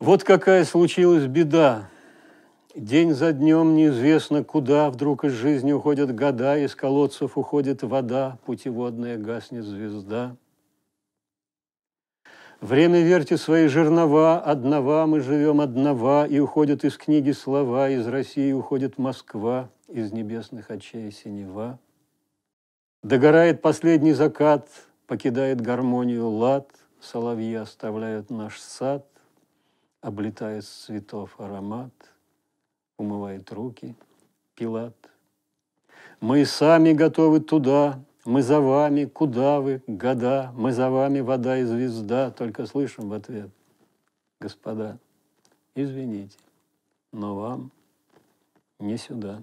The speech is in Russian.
Вот какая случилась беда. День за днем неизвестно куда, вдруг из жизни уходят года, из колодцев уходит вода, путеводная гаснет звезда. Время верьте свои жернова, одного мы живем одного, и уходят из книги слова, из России уходит Москва, из небесных очей синева. Догорает последний закат, покидает гармонию лад, соловьи оставляют наш сад – облетая с цветов аромат, умывает руки Пилат. Мы сами готовы туда, мы за вами, куда вы, года, мы за вами, вода и звезда, только слышим в ответ. Господа, извините, но вам не сюда.